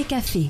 café.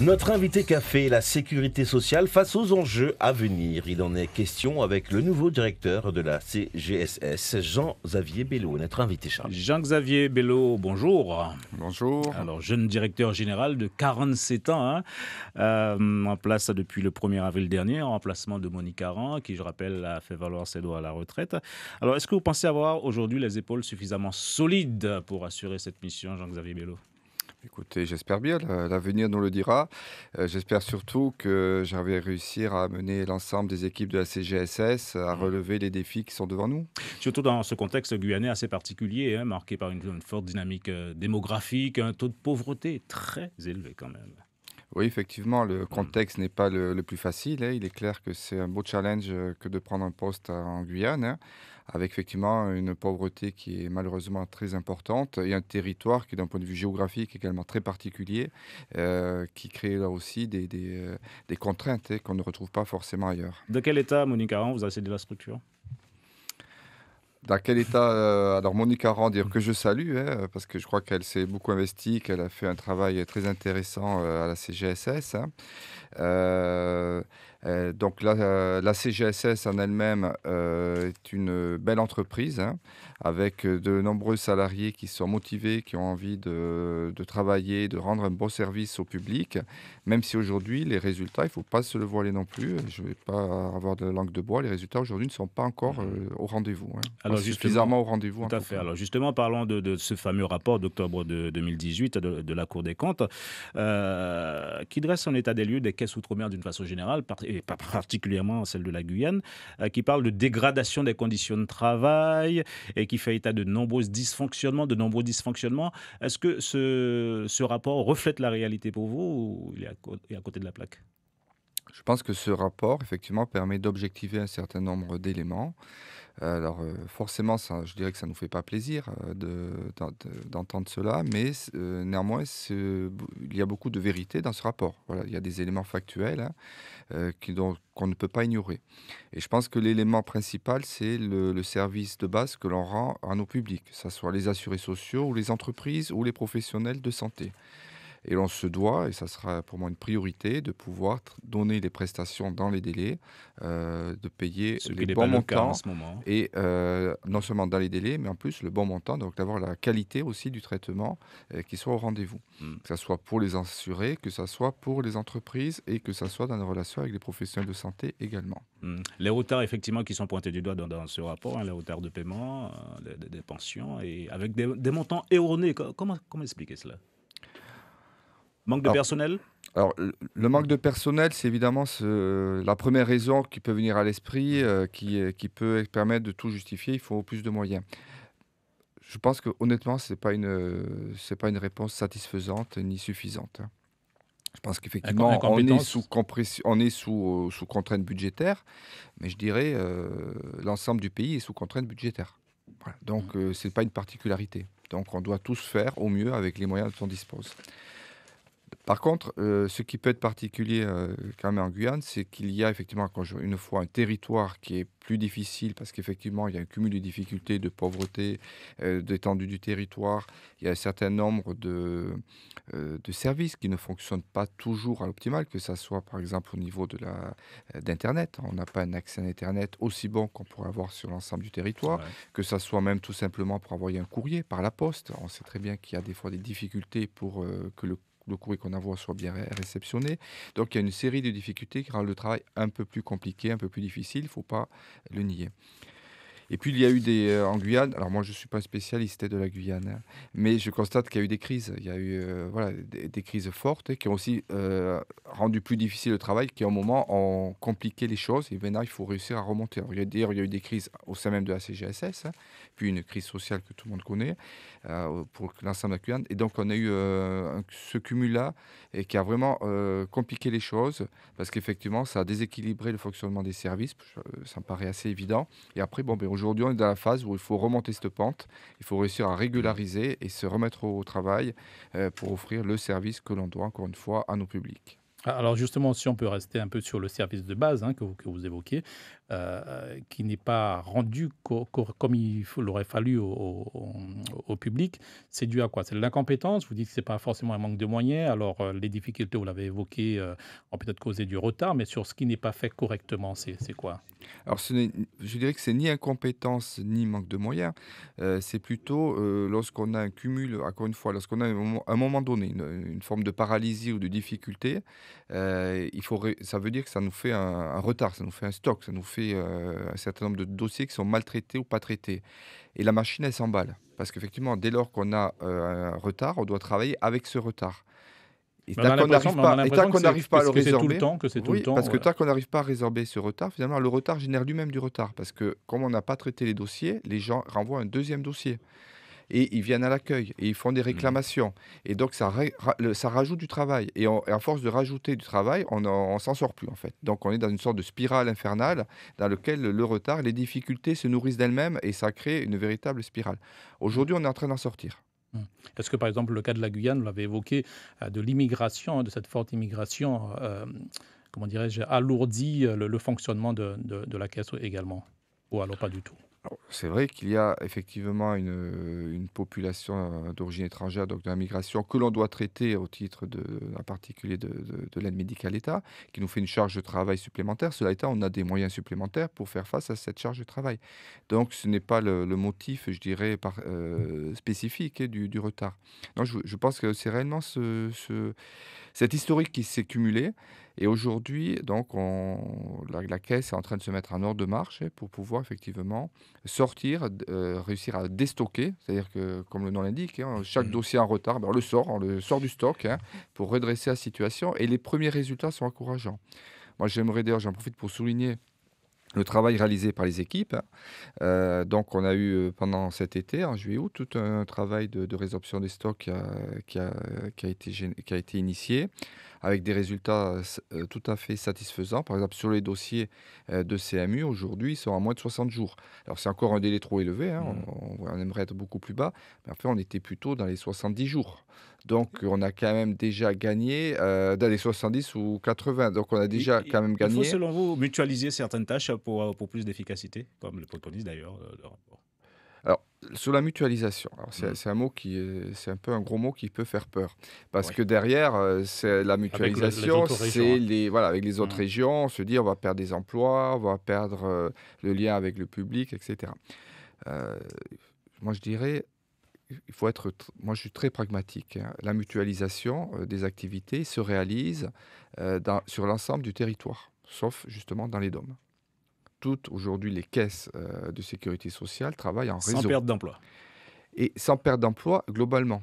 Notre invité café, la sécurité sociale face aux enjeux à venir. Il en est question avec le nouveau directeur de la CGSS, Jean-Xavier Bello, notre invité Charles. Jean-Xavier Bello, bonjour. Bonjour. Alors, jeune directeur général de 47 ans, hein. euh, en place depuis le 1er avril dernier, en remplacement de Monique Aran, qui, je rappelle, a fait valoir ses droits à la retraite. Alors, est-ce que vous pensez avoir aujourd'hui les épaules suffisamment solides pour assurer cette mission, Jean-Xavier Bello Écoutez, j'espère bien, l'avenir nous le dira. Euh, j'espère surtout que j'arriverai à réussir à amener l'ensemble des équipes de la CGSS à mhm. relever les défis qui sont devant nous. Surtout dans ce contexte guyanais assez particulier, hein, marqué par une, forte dynamique euh, démographique, un taux de pauvreté très élevé quand même. Oui, effectivement, le mmh. contexte n'est pas le, plus facile. Hein. Il est clair que c'est un beau challenge euh, que de prendre un poste en Guyane, hein, avec effectivement une pauvreté qui est malheureusement très importante et un territoire qui, d'un point de vue géographique, également très particulier, euh, qui crée là aussi des, des, euh, contraintes hein, qu'on ne retrouve pas forcément ailleurs. De quel état, Monique Aran, vous avez la structure dans quel état euh, Alors, Monique Rand, dire que je salue, hein, parce que je crois qu'elle s'est beaucoup investie, qu'elle a fait un travail très intéressant euh, à la CGSS. Euh, donc euh, la, CGSS en elle-même euh, est une belle entreprise hein, avec de nombreux salariés qui sont motivés, qui ont envie de, travailler, de rendre un bon service au public, même si aujourd'hui les résultats, il ne faut pas se le voiler non plus, je ne vais pas avoir de langue de bois, les résultats aujourd'hui ne sont pas encore mmh. au rendez-vous. Alors justement, parlons de, ce fameux rapport d'octobre de 2018 de, la Cour des comptes qui dresse un état des lieux des caisses outre-mer d'une façon générale et pas particulièrement celle de la Guyane, euh, qui parle de dégradation des conditions de travail et qui fait état de nombreux dysfonctionnements, de nombreux dysfonctionnements. Est-ce que ce, rapport reflète la réalité pour vous ou il est à côté de la plaque je pense que ce rapport, effectivement, permet d'objectiver un certain nombre d'éléments. Alors euh, forcément, ça, je dirais que ça ne nous fait pas plaisir euh, d'entendre cela, mais euh, néanmoins, il y a beaucoup de vérité dans ce rapport. il y a des éléments factuels hein, qu'on ne peut pas ignorer. Et je pense que l'élément principal, c'est le, le, service de base que l'on rend à nos publics, que ce soit les assurés sociaux ou les entreprises ou les professionnels de santé. Et l'on se doit, et ça sera pour moi une priorité, de pouvoir donner des prestations dans les délais, euh, de payer les bons montants. en ce moment. Hein. Et euh, non seulement dans les délais, mais en plus le bon montant, donc d'avoir la qualité aussi du traitement euh, qui soit au rendez-vous. Hmm. Que ce soit pour les assurés, que ce soit pour les entreprises et que ce soit dans nos relations avec les professionnels de santé également. Hmm. Les retards, effectivement, qui sont pointés du doigt dans, ce rapport, hein, les retards de paiement, des, pensions, et avec des, des montants erronés. Comment, comment expliquer cela Manque de personnel alors, le manque de personnel, c'est évidemment la première raison qui peut venir à l'esprit, euh, qui, euh, qui, peut permettre de tout justifier. Il faut plus de moyens. Je pense que honnêtement, ce n'est pas, une, pas une réponse satisfaisante ni suffisante. Hein. Je pense qu'effectivement, on est sous, on euh, est sous, contrainte budgétaire, mais je dirais que l'ensemble du pays est sous contrainte budgétaire. Donc, mmh. c'est ce n'est pas une particularité. Donc, on doit tous faire au mieux avec les moyens dont on dispose. Par contre, euh, ce qui peut être particulier euh, quand même en Guyane, c'est qu'il y a effectivement, une fois, un territoire qui est plus difficile parce qu'effectivement, il y a un cumul de difficultés, de pauvreté, euh, d'étendue du territoire. Il y a un certain nombre de, de services qui ne fonctionnent pas toujours à l'optimal, que ce soit par exemple au niveau de la, d'Internet. On n'a pas un accès à Internet aussi bon qu'on pourrait avoir sur l'ensemble du territoire, que ce soit même tout simplement pour envoyer un courrier par la poste. On sait très bien qu'il y a des fois des difficultés pour que le le courrier qu'on envoie soit bien réceptionné. Donc il y a une série de difficultés qui rendent le travail un peu plus compliqué, un peu plus difficile, il ne faut pas le nier. Et puis il y a eu des euh, en Guyane. Alors moi je ne suis pas spécialiste de la Guyane, hein, mais je constate qu'il y a eu des crises. Il y a eu euh, voilà des, crises fortes qui ont aussi euh, rendu plus difficile le travail, qui à un moment ont compliqué les choses. Et maintenant il faut réussir à remonter. Alors, il y a d'ailleurs il y a eu des crises au sein même de la CGSS, hein, puis une crise sociale que tout le monde connaît pour l'ensemble de la Guyane. Et donc on a eu ce cumul là et qui a vraiment compliqué les choses parce qu'effectivement ça a déséquilibré le fonctionnement des services. Ça me paraît assez évident. Et après bon ben Aujourd'hui, on est dans la phase où il faut remonter cette pente, il faut réussir à régulariser et se remettre au travail euh, pour offrir le service que l'on doit, encore une fois, à nos publics. Ah, alors justement, si on peut rester un peu sur le service de base hein, que, vous, que, évoquez, euh, qui n'est pas rendu comme il aurait fallu au, public, c'est dû à quoi C'est de l'incompétence. Vous dites que ce n'est pas forcément un manque de moyens. Alors, euh, les difficultés, vous l'avez évoqué, euh, ont peut-être causé du retard, mais sur ce qui n'est pas fait correctement, c'est quoi Alors, je dirais que c'est ni incompétence ni manque de moyens. Euh, c'est plutôt lorsqu'on a un cumul, encore une fois, lorsqu'on a à un moment donné une, forme de paralysie ou de difficulté, il faut ça veut dire que ça nous fait un, retard, ça nous fait un stock, ça nous fait un certain nombre de dossiers qui sont maltraités ou pas traités. Et la machine, elle s'emballe. Parce qu'effectivement, dès lors qu'on a euh, un retard, on doit travailler avec ce retard. Et tant qu'on n'arrive pas, à le résorber, parce que tant qu'on n'arrive pas à résorber ce retard, finalement, le retard génère lui-même du retard, parce que comme on n'a pas traité les dossiers, les gens renvoient un deuxième dossier et ils viennent à l'accueil et ils font des mmh. réclamations. Et donc, ça, ça rajoute du travail. Et, en force de rajouter du travail, on ne s'en sort plus, en fait. Donc, on est dans une sorte de spirale infernale dans laquelle le retard, les difficultés se nourrissent d'elles-mêmes et ça crée une véritable spirale. Aujourd'hui, on est en train d'en sortir. Mmh. Est-ce que, par exemple, le cas de la Guyane, vous l'avez évoqué, euh, de l'immigration, hein, de cette forte immigration, euh, comment dirais-je, alourdit euh, le, fonctionnement de, de la caisse également Ou alors pas du tout c'est vrai qu'il y a effectivement une, population euh, d'origine étrangère, donc de la migration, que l'on doit traiter au titre de, en particulier de, de, l'aide médicale l'État, qui nous fait une charge de travail supplémentaire. Cela étant, on a des moyens supplémentaires pour faire face à cette charge de travail. Donc ce n'est pas le, motif, je dirais, euh, spécifique hein, du, du, retard. Non, je, pense que c'est réellement ce, ce, cet historique qui s'est cumulé. Et aujourd'hui, donc, on, la, caisse est en train de se mettre en ordre de marche pour pouvoir effectivement sortir, euh, réussir à déstocker. C'est-à-dire que, comme le nom l'indique, hein, chaque mmh. dossier en retard, ben, on le sort, le sort du stock hein, pour redresser la situation. Et les premiers résultats sont encourageants. Moi, j'aimerais d'ailleurs, j'en profite pour souligner le travail réalisé par les équipes. Hein. Euh, donc, on a eu euh, pendant cet été, en juillet-août, tout un travail de, résorption des stocks qui a été, qui a été initié avec des résultats tout à fait satisfaisants. Par exemple, sur les dossiers de CMU, aujourd'hui, ils sont à moins de 60 jours. Alors, c'est encore un délai trop élevé, hein, mmh. on, aimerait être beaucoup plus bas, mais en fait, on était plutôt dans les 70 jours. Donc, mmh. on a quand même déjà gagné dans les 70 ou 80. Donc, on a déjà quand même gagné. Il faut, selon vous, mutualiser certaines tâches pour, pour plus d'efficacité, comme le préconise d'ailleurs euh, le rapport sur la mutualisation, mm. c'est un mot qui, c'est un peu un gros mot qui peut faire peur, parce que derrière, euh, c'est la mutualisation, c'est hein. les, voilà, avec les autres mm. régions, on se dit on va perdre des emplois, on va perdre euh, le lien avec le public, etc. Euh, moi, je dirais, il faut être. Moi, je suis très pragmatique. Hein. La mutualisation des activités se réalise dans, sur l'ensemble du territoire, sauf justement dans les dômes toutes aujourd'hui les caisses euh, de sécurité sociale travaillent en réseau. Sans perte d'emploi. Et sans perte d'emploi globalement.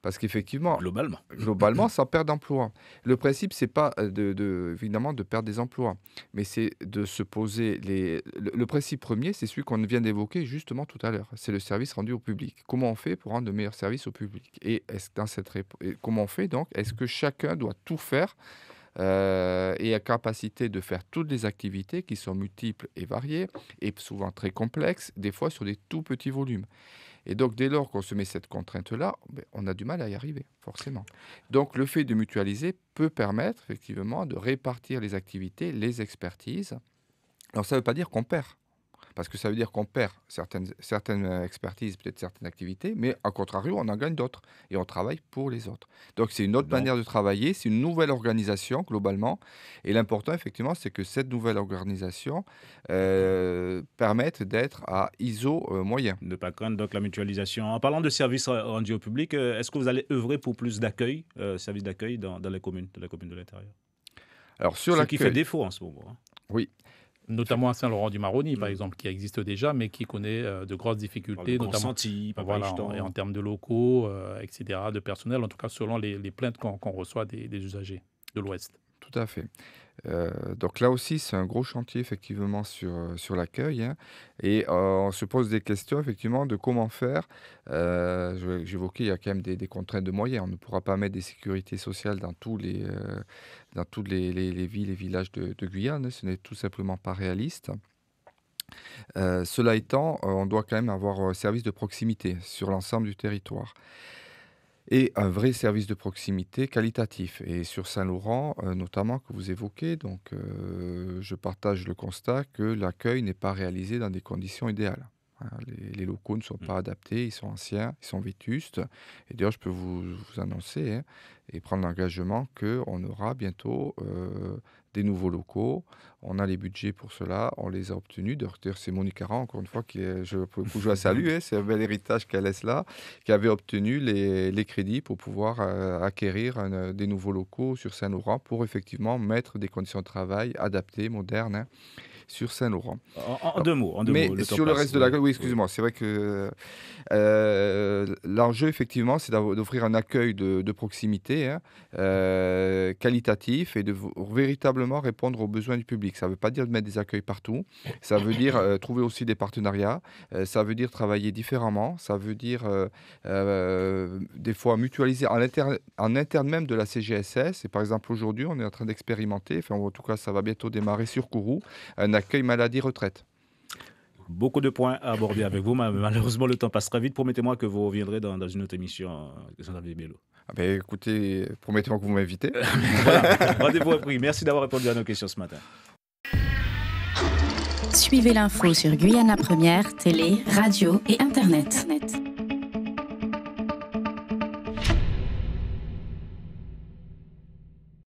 Parce qu'effectivement, globalement, globalement, sans perte d'emploi. Le principe, c'est pas euh, de, évidemment de perdre des emplois, mais c'est de se poser les. Le, principe premier, c'est celui qu'on vient d'évoquer justement tout à l'heure. C'est le service rendu au public. Comment on fait pour rendre de meilleurs services au public Et est-ce dans cette et comment on fait donc Est-ce que chacun doit tout faire euh, et à capacité de faire toutes les activités qui sont multiples et variées et souvent très complexes, des fois sur des tout petits volumes. Et donc, dès lors qu'on se met cette contrainte-là, ben, on a du mal à y arriver, forcément. Donc, le fait de mutualiser peut permettre, effectivement, de répartir les activités, les expertises. Alors, ça ne veut pas dire qu'on perd parce que ça veut dire qu'on perd certaines, certaines euh, expertises, peut-être certaines activités, mais en contrario, on en gagne d'autres et on travaille pour les autres. Donc c'est une autre manière de travailler, c'est une nouvelle organisation globalement. Et l'important, effectivement, c'est que cette nouvelle organisation euh, permette d'être à ISO euh, moyen. Ne pas craindre donc la mutualisation. En parlant de services rendus au public, est-ce que vous allez œuvrer pour plus d'accueil, services d'accueil dans, les communes, dans les communes de l'intérieur Alors sur Ce qui fait défaut en ce moment. Hein. Oui, notamment à Saint-Laurent-du-Maroni, par mm. exemple, qui existe déjà, mais qui connaît euh, de grosses difficultés, notamment en, termes de locaux, euh, etc., de personnel, en tout cas selon les, plaintes qu'on reçoit des usagers de l'Ouest. Tout à fait. Euh, donc là aussi, c'est un gros chantier effectivement sur, euh, sur l'accueil. Hein. Et euh, on se pose des questions effectivement de comment faire. J'évoquais, il y a quand même des, contraintes de moyens. On ne pourra pas mettre des sécurités sociales dans tous les, dans toutes les, villes et villages de, Guyane. Hein. Ce n'est tout simplement pas réaliste. cela étant, on doit quand même avoir un service de proximité sur l'ensemble du territoire et un vrai service de proximité qualitatif. Et sur Saint-Laurent, euh, notamment, que vous évoquez, donc, euh, je partage le constat que l'accueil n'est pas réalisé dans des conditions idéales. Hein, les, locaux ne sont mmh. pas adaptés, ils sont anciens, ils sont vétustes. Et d'ailleurs, je peux vous, annoncer hein, et prendre l'engagement qu'on aura bientôt euh, des nouveaux locaux. On a les budgets pour cela, on les a obtenus. D'ailleurs, c'est Monique Aran, encore une fois, qui je, je la salue, hein, c'est un bel héritage qu'elle laisse là, qui avait obtenu les, crédits pour pouvoir euh, acquérir euh, des nouveaux locaux sur Saint-Laurent pour effectivement mettre des conditions de travail adaptées, modernes sur Saint-Laurent. En, deux mots. mais sur le reste de la. Oui, excusez-moi. C'est vrai que euh, l'enjeu, effectivement, c'est d'offrir un accueil de, proximité, hein, euh, qualitatif, et de véritablement répondre aux besoins du public. Ça ne veut pas dire de mettre des accueils partout. Ça veut dire euh, trouver aussi des partenariats. ça veut dire travailler différemment. Ça veut dire des fois mutualiser en interne, même de la CGSS. Et par exemple, aujourd'hui, on est en train d'expérimenter. en tout cas, ça va bientôt démarrer sur Kourou. Accueil maladie-retraite. Beaucoup de points à aborder avec vous. Malheureusement, le temps passe très vite. Promettez-moi que vous reviendrez dans, une autre émission, euh, ah, écoutez, promettez-moi que vous m'invitez. rendez-vous à prix. Merci d'avoir répondu à nos questions ce matin. Suivez l'info sur Guyana Première, télé, radio et Internet.